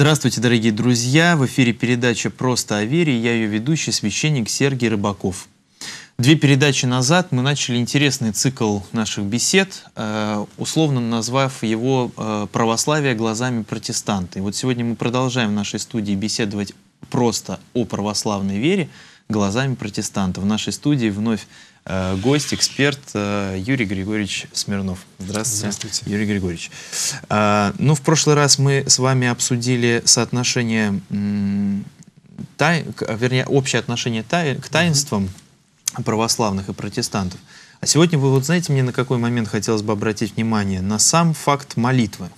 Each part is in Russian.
Здравствуйте, дорогие друзья! В эфире передача «Просто о вере» я ее ведущий, священник Сергей Рыбаков. Две передачи назад мы начали интересный цикл наших бесед, э, условно назвав его э, «Православие глазами протестанта». И вот сегодня мы продолжаем в нашей студии беседовать просто о православной вере глазами протестанта. В нашей студии вновь Э, гость, эксперт э, Юрий Григорьевич Смирнов. Здравствуйте, Здравствуйте. Юрий Григорьевич. Э, ну, в прошлый раз мы с вами обсудили соотношение, тай, вернее, общее отношение к таинствам угу. православных и протестантов. А сегодня вы вот знаете, мне на какой момент хотелось бы обратить внимание? На сам факт молитвы.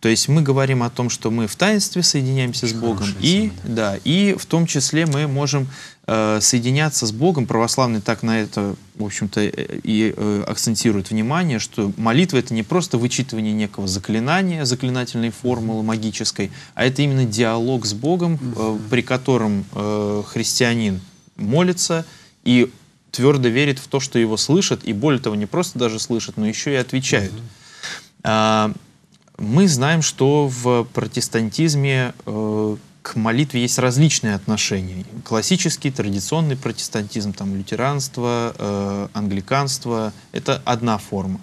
То есть мы говорим о том, что мы в таинстве соединяемся с Богом, и, да, и в том числе мы можем э, соединяться с Богом. Православные так на это, в общем-то, э, и э, акцентируют внимание, что молитва — это не просто вычитывание некого заклинания, заклинательной формулы магической, а это именно диалог с Богом, э, при котором э, христианин молится и твердо верит в то, что его слышат, и более того, не просто даже слышат, но еще и отвечают. Uh-huh. Мы знаем, что в протестантизме э, к молитве есть различные отношения. Классический, традиционный протестантизм, там, лютеранство, э, англиканство — это одна форма.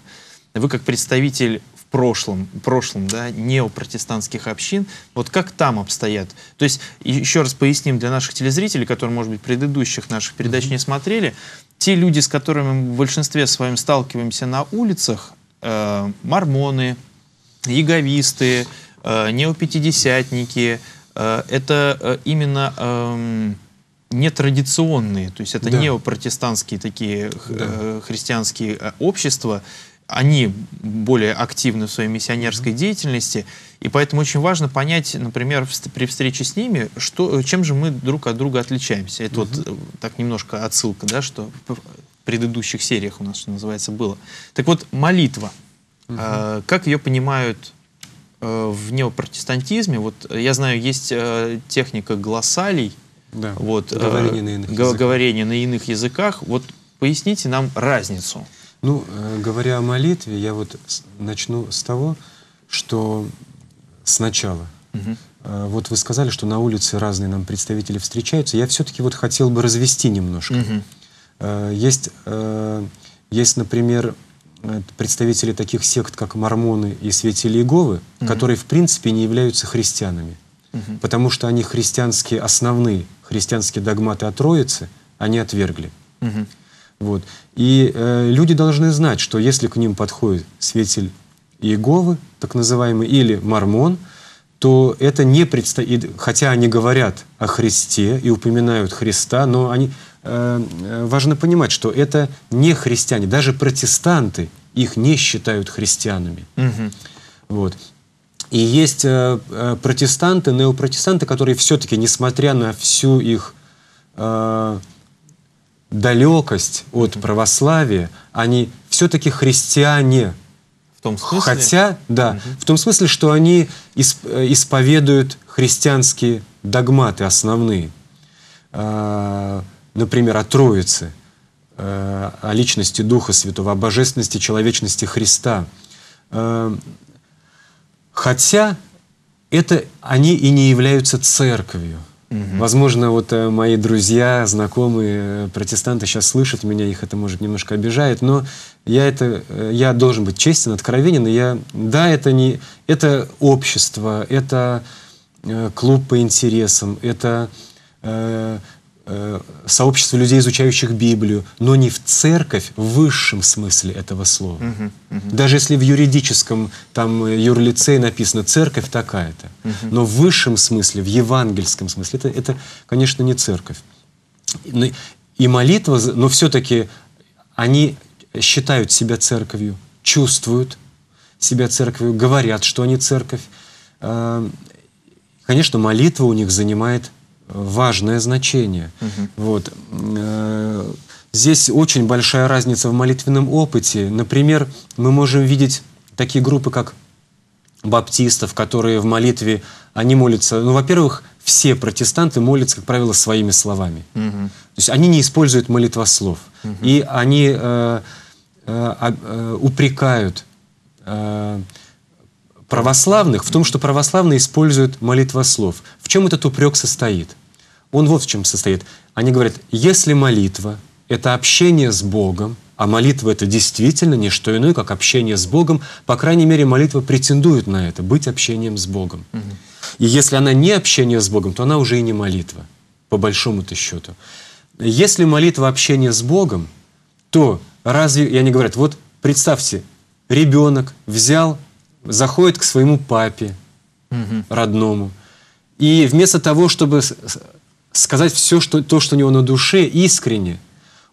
Вы как представитель в прошлом, прошлом да, неопротестантских общин, вот как там обстоят? То есть, еще раз поясним для наших телезрителей, которые, может быть, предыдущих наших передач не смотрели, те люди, с которыми мы в большинстве своем сталкиваемся на улицах, э, мормоны, Яговисты, э, неопятидесятники. Э, это э, именно эм, нетрадиционные, то есть это да. неопротестантские такие да. христианские общества, они более активны в своей миссионерской деятельности, и поэтому очень важно понять, например, при встрече с ними, что, чем же мы друг от друга отличаемся. Это угу. вот так немножко отсылка, да, что в предыдущих сериях у нас, что называется, было. Так вот, молитва — Угу. как ее понимают э, в неопротестантизме? Вот э, я знаю, есть э, техника глоссалий, да. вот, говорение, э, на иных языках. говорение на иных языках. Вот поясните нам разницу. Ну, говоря о молитве, я вот начну с того, что сначала. Угу. Вот вы сказали, что на улице разные нам представители встречаются. Я все-таки вот хотел бы развести немножко. Угу. Есть, есть, например, Э, представители таких сект, как мормоны и святители Иеговы, угу. которые в принципе не являются христианами, угу. потому что они христианские основные, христианские догматы о Троице, они отвергли. Угу. Вот. И э, люди должны знать, что если к ним подходит святитель Иеговы, так называемый, или мормон, то это не представит, хотя они говорят о Христе и упоминают Христа, но они, Э, важно понимать, что это не христиане, даже протестанты их не считают христианами. Угу. Вот. И есть э, э, протестанты, неопротестанты, которые все-таки, несмотря на всю их э, далекость от православия, они все-таки христиане. В том смысле? Хотя, да, угу. в том смысле, что они исп исповедуют христианские догматы основные. Э, например, о Троице, э, о личности Духа Святого, о божественности человечности Христа. Э, хотя это они и не являются церковью. Угу. Возможно, вот э, мои друзья, знакомые протестанты сейчас слышат меня, их это, может, немножко обижает, но я, это, я должен быть честен, откровенен, и я, да, это не, это общество, это клуб по интересам, это Э, сообщество людей, изучающих Библию, но не в церковь в высшем смысле этого слова. Угу, угу. Даже если в юридическом там э, юрлице написано «церковь такая-то», угу. но в высшем смысле, в евангельском смысле, это, это конечно, не церковь. Ну, и молитва, но все-таки они считают себя церковью, чувствуют себя церковью, говорят, что они церковь. Э, конечно, молитва у них занимает важное значение. Угу. Вот. Э, здесь очень большая разница в молитвенном опыте. Например, мы можем видеть такие группы, как баптистов, которые в молитве, они молятся, ну, во-первых, все протестанты молятся, как правило, своими словами. Угу. То есть они не используют молитвослов. Угу. И они э, э, э упрекают э, православных в том, что православные используют молитво-слов. В чем этот упрек состоит? Он вот в чем состоит. Они говорят, если молитва — это общение с Богом, а молитва — это действительно не что иное, как общение с Богом, по крайней мере, молитва претендует на это, быть общением с Богом. И если она не общение с Богом, то она уже и не молитва, по большому-то счету. Если молитва — общение с Богом, то разве, я не говорю, вот представьте, ребенок взял заходит к своему папе угу. родному. И вместо того, чтобы сказать все, что, то, что у него на душе, искренне,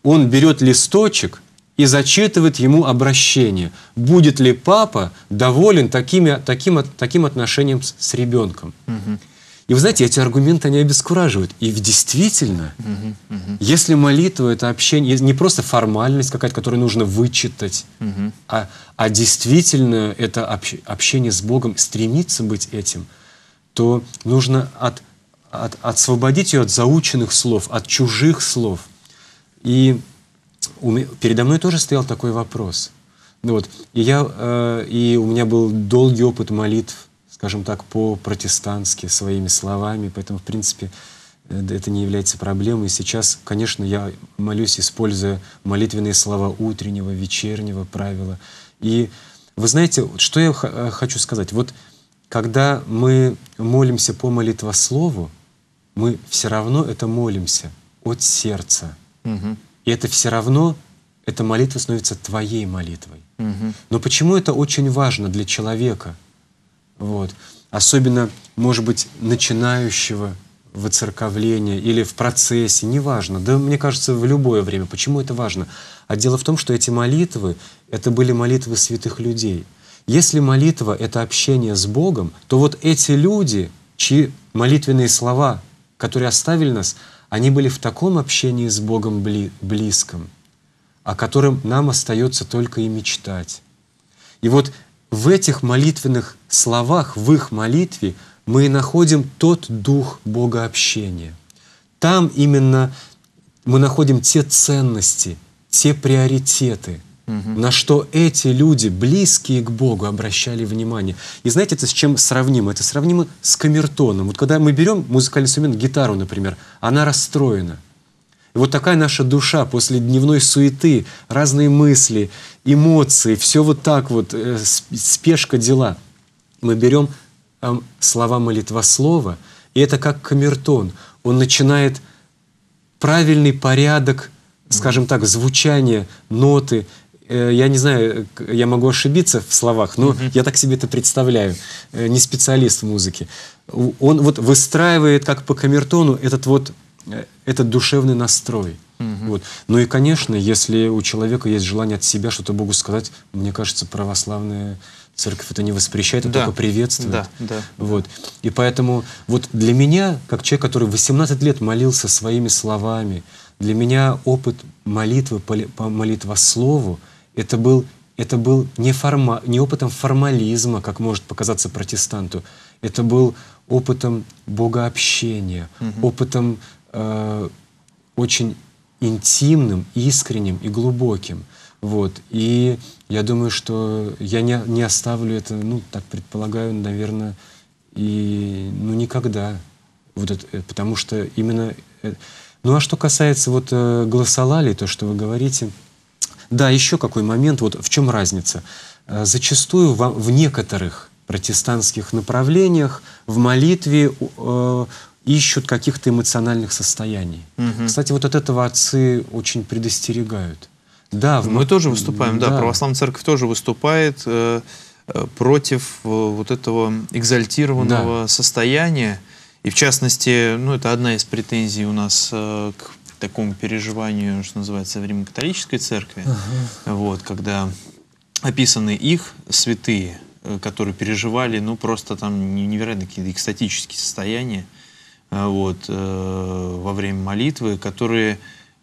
он берет листочек и зачитывает ему обращение. Будет ли папа доволен такими, таким, таким отношением с, с ребенком? Угу. И вы знаете, эти аргументы, они обескураживают. И действительно, угу, угу. если молитва — это общение, не просто формальность какая-то, которую нужно вычитать, угу. а, а действительно это общ, общение с Богом, стремиться быть этим, то нужно от, от, освободить ее от заученных слов, от чужих слов. И у, передо мной тоже стоял такой вопрос. Ну вот, и, я, э, и у меня был долгий опыт молитв скажем так, по-протестантски своими словами, поэтому, в принципе, э, это не является проблемой. Сейчас, конечно, я молюсь, используя молитвенные слова утреннего, вечернего правила. И вы знаете, что я э, хочу сказать? Вот когда мы молимся по молитвослову, мы все равно это молимся от сердца. Угу. И это все равно, эта молитва становится твоей молитвой. Угу. Но почему это очень важно для человека — вот. Особенно, может быть, начинающего воцерковления или в процессе, неважно. Да, мне кажется, в любое время. Почему это важно? А дело в том, что эти молитвы, это были молитвы святых людей. Если молитва — это общение с Богом, то вот эти люди, чьи молитвенные слова, которые оставили нас, они были в таком общении с Богом бли близком, о котором нам остается только и мечтать. И вот в этих молитвенных словах, в их молитве, мы находим тот дух богообщения. Там именно мы находим те ценности, те приоритеты, угу. на что эти люди, близкие к Богу, обращали внимание. И знаете, это с чем сравнимо? Это сравнимо с камертоном. Вот когда мы берем музыкальный инструмент, гитару, например, она расстроена. И вот такая наша душа после дневной суеты, разные мысли, эмоции, все вот так вот, э, спешка дела. Мы берем э, эм, слова молитвослова, и это как камертон. Он начинает правильный порядок, скажем так, звучание, ноты, э, я не знаю, я могу ошибиться в словах, но я так себе это представляю, э, не специалист в музыке. Он вот выстраивает как по камертону этот вот Э, этот душевный настрой. Угу. Вот. Ну и, конечно, если у человека есть желание от себя что-то Богу сказать, мне кажется, православная церковь это не воспрещает, а да. только приветствует. Да, да. Вот. И поэтому вот для меня, как человек, который 18 лет молился своими словами, для меня опыт молитвы, по молитва слову, это был, это был не, форма, не опытом формализма, как может показаться протестанту, это был опытом богообщения, угу. опытом Э, очень интимным, искренним и глубоким. Вот. И я думаю, что я не, не оставлю это, ну, так предполагаю, наверное, и, ну, никогда. Вот это, э, потому что именно... Э, ну, а что касается вот э, гласолалий, то, что вы говорите, да, еще какой момент, вот в чем разница? Э, зачастую в, в некоторых протестантских направлениях в молитве э, ищут каких-то эмоциональных состояний. Угу. Кстати, вот от этого отцы очень предостерегают. Да, в... мы тоже выступаем, да, да православная церковь тоже выступает э, э, против э, вот этого экзальтированного да. состояния. И в частности, ну это одна из претензий у нас э, к такому переживанию, что называется, в Римо-католической церкви, ага. вот, когда описаны их святые, э, которые переживали, ну, просто там невероятно какие-то экстатические состояния. Э, вот, э, во время молитвы, которые,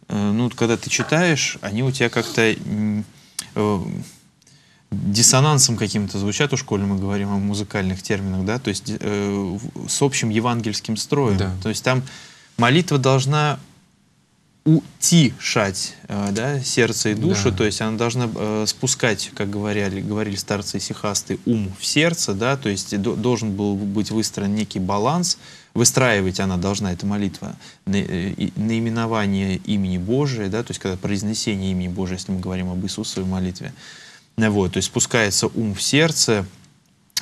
э, ну, когда ты читаешь, они у тебя как-то диссонансом каким-то звучат, уж коли мы говорим о музыкальных терминах, да, то есть э, с общим евангельским строем. Да. То есть там молитва должна утишать э, да, сердце и душу, да. то есть она должна э, спускать, как говорили, говорили старцы сихасты, ум в сердце, да, то есть до, должен был быть выстроен некий баланс, выстраивать она должна, эта молитва, на, э, и, наименование имени Божия, да, то есть когда произнесение имени Божия, если мы говорим об Иисусовой молитве, ну вот, то есть спускается ум в сердце,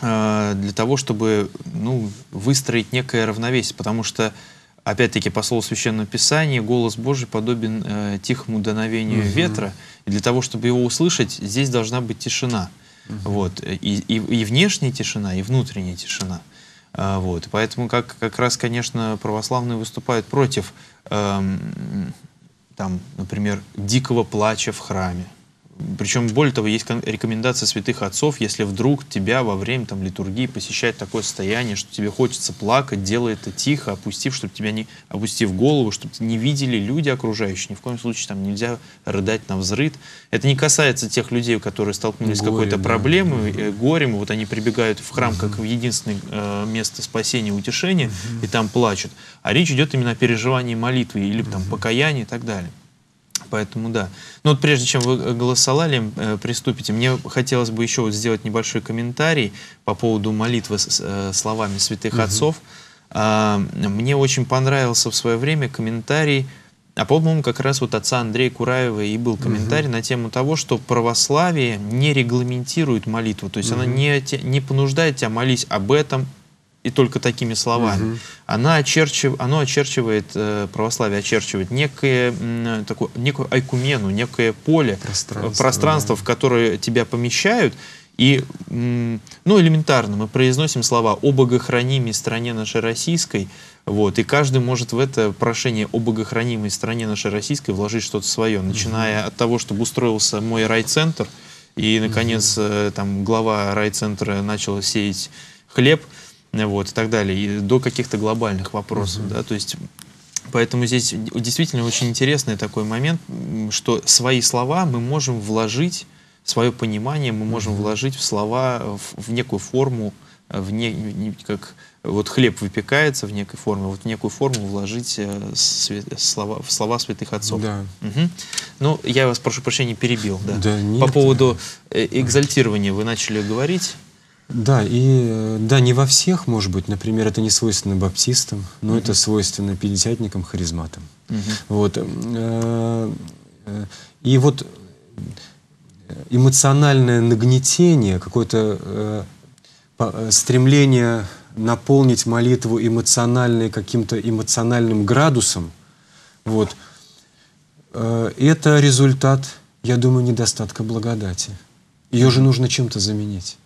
э, для того, чтобы ну, выстроить некое равновесие, потому что опять-таки, по слову Священного Писания, голос Божий подобен э, тихому дуновению угу. ветра. И для того, чтобы его услышать, здесь должна быть тишина. Угу. Вот. И, и, и внешняя тишина, и внутренняя тишина. Э, вот. Поэтому как, как раз, конечно, православные выступают против, эм, там, например, дикого плача в храме. Причем, более того, есть рекомендация святых отцов, если вдруг тебя во время там, литургии посещает такое состояние, что тебе хочется плакать, делай это тихо, опустив, чтобы тебя не, опустив голову, чтобы не видели люди окружающие. Ни в коем случае там нельзя рыдать на взрыт. Это не касается тех людей, которые столкнулись Горе, с какой-то да. проблемой, да. Э, горем, вот они прибегают в храм угу. как в единственное э, место спасения, утешения, угу. и там плачут. А речь идет именно о переживании молитвы или угу. там покаянии и так далее поэтому да. Но ну, вот прежде чем вы э, голосовали, э, приступите, мне хотелось бы еще вот сделать небольшой комментарий по поводу молитвы с э, словами святых угу. отцов. А, мне очень понравился в свое время комментарий, а по-моему как раз вот отца Андрея Кураева и был комментарий угу. на тему того, что православие не регламентирует молитву, то есть угу. она не, не понуждает тебя молить об этом, и только такими словами, угу. она очерчив, оно очерчивает, э, православие очерчивает некое, м, такое, некую айкумену, некое поле, пространство, пространство да. в которое тебя помещают, и, ну, элементарно, мы произносим слова «о богохранимой стране нашей российской», вот, и каждый может в это прошение о богохранимой стране нашей российской вложить что-то свое, начиная mm -hmm. от того, чтобы устроился мой райцентр, и, наконец, mm -hmm. там глава райцентра начал сеять хлеб, вот, и так далее, и до каких-то глобальных вопросов, угу. да, то есть Поэтому здесь действительно очень интересный такой момент, что свои слова мы можем вложить, свое понимание мы можем вложить в слова, в, в некую форму, э, в не, как вот хлеб выпекается в некой форме, вот в некую форму вложить э, све, слова, в слова святых отцов. Да. Угу. Ну, я вас, прошу прощения, перебил. Да. Да, нет, По поводу э, экзальтирования вы начали говорить. Да, и э, да, не во всех, может быть, например, это не свойственно баптистам, но угу. это свойственно пятидесятникам, харизматам. Угу. Вот. Э, э, и вот эмоциональное нагнетение, какое-то стремление наполнить молитву эмоциональной каким-то эмоциональным градусом, вот, это результат, я думаю, недостатка благодати. Ее же нужно чем-то заменить.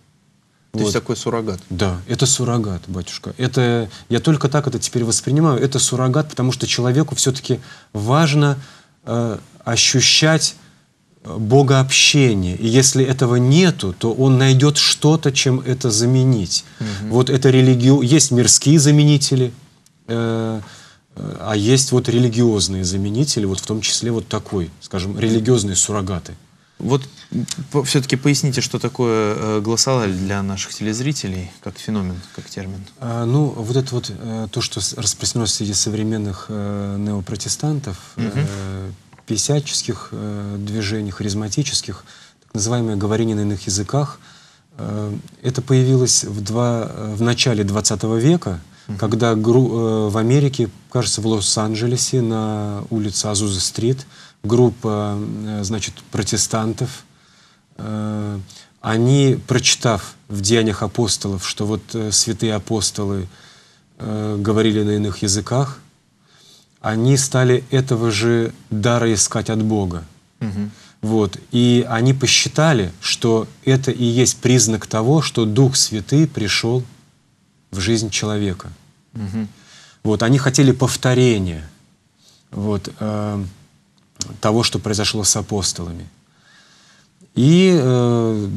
То вот. есть такой суррогат? Да, это суррогат, батюшка. Это, я только так это теперь воспринимаю. Это суррогат, потому что человеку все-таки важно э, ощущать э, богообщение. И если этого нету, то он найдет что-то, чем это заменить. Угу. Вот это религию... Есть мирские заменители, э, э, а есть вот религиозные заменители, вот в том числе вот такой, скажем, религиозные суррогаты. Вот все-таки поясните, что такое э, глоссолаль для наших телезрителей, как феномен, как термин. А, ну, вот это вот э, то, что распространено среди современных э, неопротестантов, угу. э, писяческих э, движений, харизматических, так называемое говорение на иных языках, э, это появилось в, два, э, в начале 20 века, угу. когда гру, э, в Америке, кажется, в Лос-Анджелесе на улице Азуза-стрит, э, группа, э, значит, протестантов, э, они, прочитав в «Деяниях апостолов», что вот э, святые апостолы говорили на иных языках, они стали этого же дара искать от Бога. Угу. Вот. И они посчитали, что это и есть признак того, что Дух Святый пришел в жизнь человека. Угу. Вот. Они хотели повторения. Вот того, что произошло с апостолами. И э,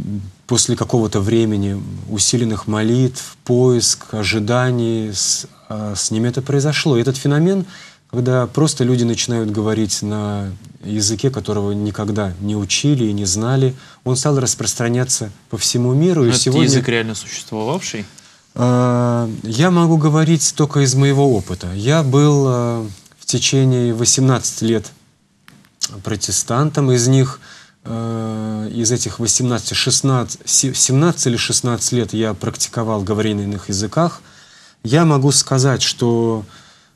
после какого-то времени усиленных молитв, поиск, ожиданий с, э, с ними это произошло. И этот феномен, когда просто люди начинают говорить на языке, которого никогда не учили и не знали, он стал распространяться по всему миру. Но и этот сегодня... язык реально существовавший? Э, я могу говорить только из моего опыта. Я был э, в течение 18 лет протестантам. Из них, э, из этих 18, 16, 17 или 16 лет я практиковал говорение на иных языках. Я могу сказать, что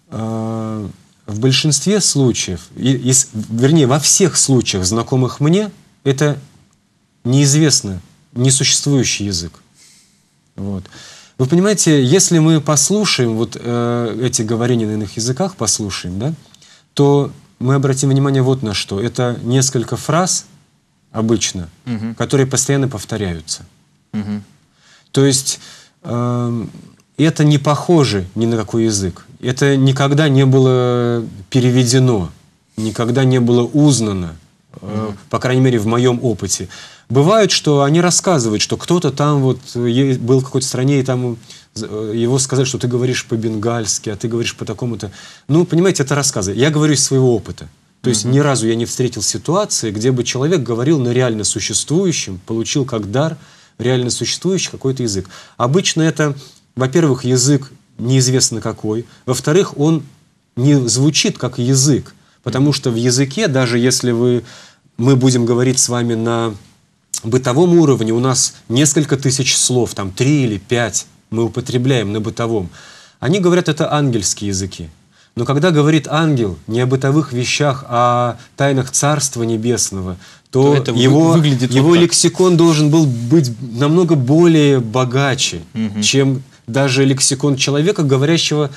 э, в большинстве случаев, и, и, вернее, во всех случаях, знакомых мне, это неизвестный, несуществующий язык. Вот. Вы понимаете, если мы послушаем вот э, эти говорения на иных языках, послушаем, да, то мы обратим внимание вот на что. Это несколько фраз обычно, угу. которые постоянно повторяются. Угу. То есть э, это не похоже ни на какой язык. Это никогда не было переведено, никогда не было узнано, угу. э, по крайней мере, в моем опыте. Бывает, что они рассказывают, что кто-то там вот э, был в какой-то стране и там Э, его сказать, что ты говоришь по-бенгальски, а ты говоришь по такому-то. Ну, понимаете, это рассказы. Я говорю из своего опыта. То есть угу. ни разу я не встретил ситуации, где бы человек говорил на реально существующем, получил как дар реально существующий какой-то язык. Обычно это, во-первых, язык неизвестно какой, во-вторых, он не звучит как язык, потому что в языке, даже если вы, мы будем говорить с вами на бытовом уровне, у нас несколько тысяч слов, там три или пять, мы употребляем на бытовом, они говорят это ангельские языки. Но когда говорит ангел не о бытовых вещах, а о тайнах Царства Небесного, то, то это его, выглядит его вот лексикон должен был быть намного более богаче, угу. чем даже лексикон человека, говорящего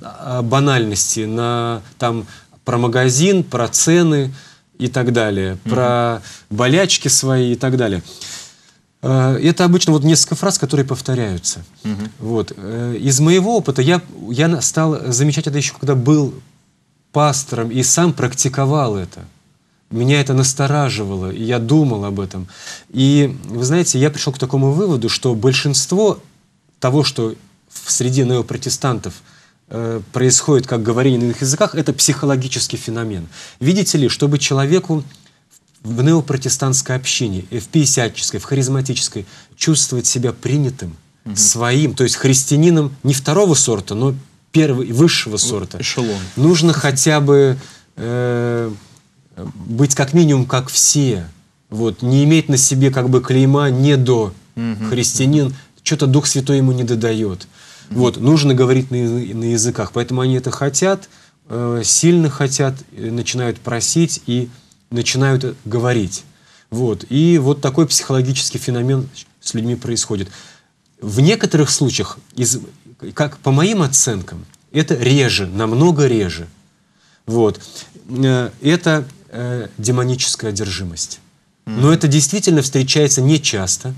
о банальности на там про магазин, про цены и так далее, угу. про болячки свои и так далее. Э, это обычно вот несколько фраз, которые повторяются. Угу. Вот. Э, из моего опыта я, я стал замечать это еще, когда был пастором и сам практиковал это. Меня это настораживало, и я думал об этом. И, вы знаете, я пришел к такому выводу, что большинство того, что в среде неопротестантов э, происходит как говорение на иных языках, это психологический феномен. Видите ли, чтобы человеку в неопротестантской общине, э, в пятидесятческой, в харизматической, чувствовать себя принятым, угу. своим, то есть христианином не второго сорта, но первого, высшего ну, сорта. Эшелон. Нужно хотя бы э, быть как минимум как все, вот, не иметь на себе как бы клейма «не до угу. христианин», что-то Дух Святой ему не додает. Угу. Вот, нужно говорить на, на языках, поэтому они это хотят, э, сильно хотят, э, начинают просить и начинают говорить. Вот. И вот такой психологический феномен с людьми происходит. В некоторых случаях, из, как по моим оценкам, это реже, намного реже. Вот. Э, это э, демоническая одержимость. Но это действительно встречается не часто,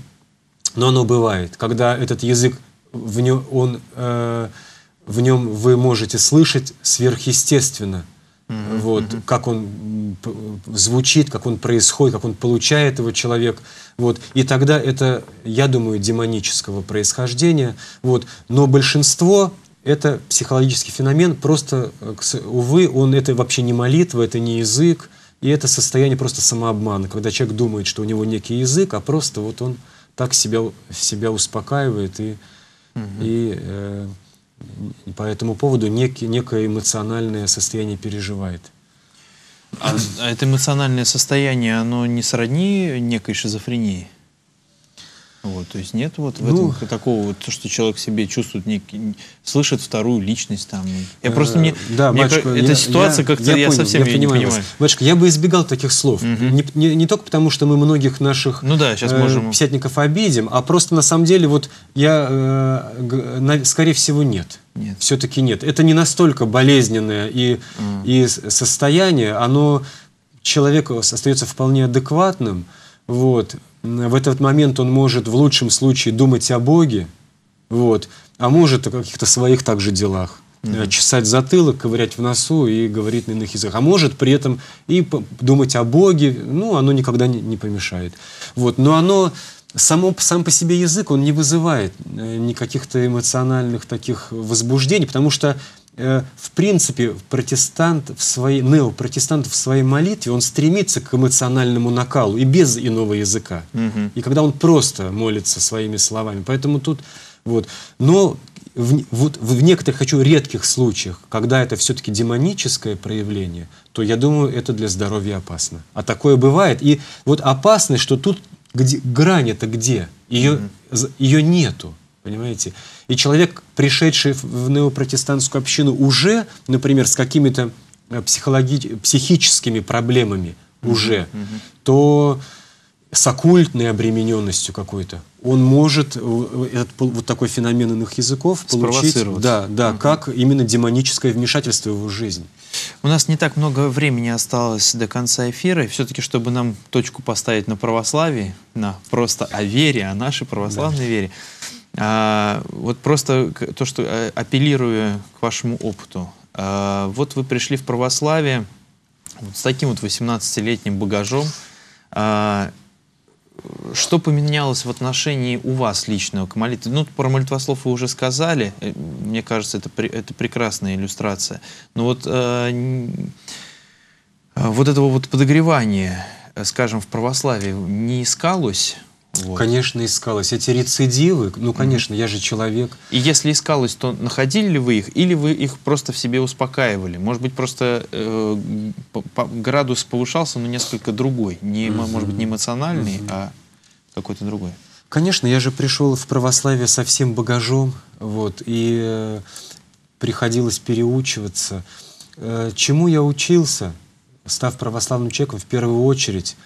но оно бывает, когда этот язык в нем, он, э, в нем вы можете слышать сверхъестественно Mm-hmm. Вот, как он звучит, как он происходит, как он получает его человек Вот. И тогда это, я думаю, демонического происхождения. Вот. Но большинство это психологический феномен, просто, э, увы, он это вообще не молитва, это не язык, и это состояние просто самообмана, когда человек думает, что у него некий язык, а просто вот он так себя, себя успокаивает и, угу. и э, по этому поводу нек, некое эмоциональное состояние переживает. А, а это эмоциональное состояние, оно не сродни некой шизофрении? Вот, то есть нет вот в ну, этом такого, вот, что человек себе чувствует, не, слышит вторую личность там. Я э, просто не... Да, мне, батюшка, эта я, ситуация как-то я, я, понял, совсем я понимаю не понимаю. Вас. Батюшка, я бы избегал таких слов. Угу. Не, не, не только потому, что мы многих наших ну да, сейчас э, можем... пятников обидим, а просто на самом деле вот я... Э, на, скорее всего, нет. Нет. Все-таки нет. Это не настолько болезненное и, mm. и состояние, оно человек остается вполне адекватным, вот, в этот момент он может в лучшем случае думать о Боге, вот, а может о каких-то своих также делах. Mm-hmm. Чесать затылок, ковырять в носу и говорить на иных языках. А может при этом и думать о Боге, ну, оно никогда не, не помешает. Вот, но оно само, сам по себе язык, он не вызывает э, никаких-то эмоциональных таких возбуждений, потому что Э, в принципе, протестант в своей, неопротестант в своей молитве, он стремится к эмоциональному накалу и без иного языка. Угу. И когда он просто молится своими словами. Поэтому тут вот. Но в, вот, в некоторых, хочу, редких случаях, когда это все-таки демоническое проявление, то я думаю, это для здоровья опасно. А такое бывает. И вот опасность, что тут где, грань это где? Ее, угу. ее нету понимаете? И человек, пришедший в неопротестантскую общину уже, например, с какими-то э, психологи- психическими проблемами mm-hmm. уже, mm-hmm. то с оккультной обремененностью какой-то, он может э, этот, вот такой феномен иных языков получить, да, да, угу. как именно демоническое вмешательство в его жизнь. У нас не так много времени осталось до конца эфира, и все-таки, чтобы нам точку поставить на православии, на просто о вере, о нашей православной да. вере, а, вот просто то, что э, апеллирую к вашему опыту. А, вот вы пришли в православие вот с таким вот 18-летним багажом. А, что поменялось в отношении у вас лично к молитве? Ну, про молитвослов вы уже сказали. Э, мне кажется, это, это прекрасная иллюстрация. Но вот, э, вот этого вот подогревания, э, скажем, в православии не искалось? Вот. Конечно, искалось. Эти рецидивы, ну, конечно, mm-hmm. я же человек. И если искалось, то находили ли вы их, или вы их просто в себе успокаивали? Может быть, просто э, по, по, градус повышался, но несколько другой. Не, mm-hmm. Может быть, не эмоциональный, mm-hmm. а какой-то другой. Конечно, я же пришел в православие со всем багажом, вот, и э, приходилось переучиваться. Э, чему я учился, став православным человеком, в первую очередь —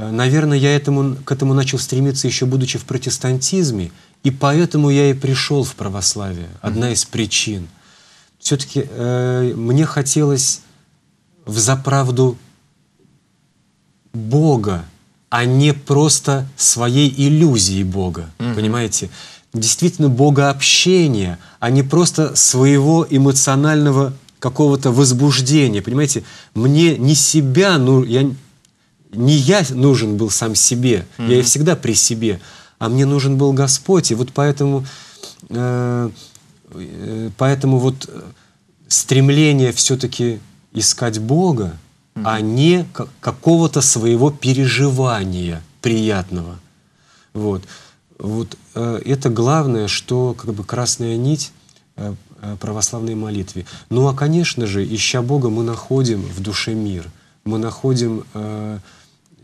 Э, наверное, я этому, к этому начал стремиться еще будучи в протестантизме, и поэтому я и пришел в православие. Одна из причин. Все-таки э, мне хотелось в заправду Бога, а не просто своей иллюзии Бога. Mm-hmm. Понимаете? Действительно Бога общения, а не просто своего эмоционального какого-то возбуждения. Понимаете? Мне не себя, ну я не я нужен был сам себе, mm -hmm. я и всегда при себе, а мне нужен был Господь. И вот поэтому, э, э поэтому вот э, стремление все-таки искать Бога, mm -hmm. а не какого-то своего переживания приятного. Вот, вот э, это главное, что как бы красная нить э, э православной молитве. Ну а, конечно же, ища Бога, мы находим в душе мир – мы находим э,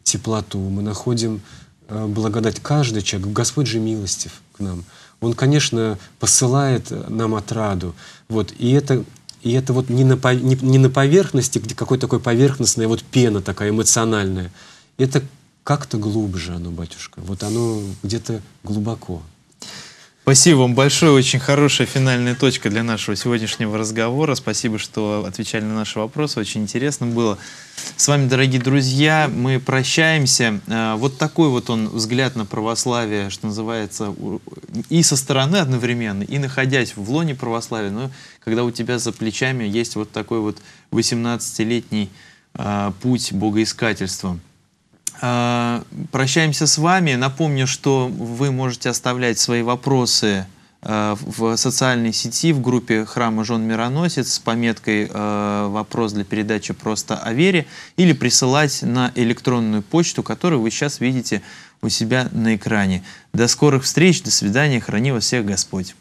теплоту, мы находим э, благодать. Каждый человек, Господь же милостив к нам. Он, конечно, посылает э, нам отраду. Вот. И это и это вот не на, не, не на поверхности, где какой-то такой поверхностная вот пена такая эмоциональная. Это как-то глубже оно, батюшка. Вот оно где-то глубоко. Спасибо вам большое. Очень хорошая финальная точка для нашего сегодняшнего разговора. Спасибо, что отвечали на наши вопросы. Очень интересно было. С вами, дорогие друзья, мы прощаемся. Э, вот такой вот он взгляд на православие, что называется, и со стороны одновременно, и находясь в лоне православия, но ну, когда у тебя за плечами есть вот такой вот 18-летний э, путь богоискательства. А, прощаемся с вами. Напомню, что вы можете оставлять свои вопросы а, в социальной сети в группе храма Жен Мироносец с пометкой а, «Вопрос для передачи просто о вере» или присылать на электронную почту, которую вы сейчас видите у себя на экране. До скорых встреч, до свидания, храни вас всех Господь.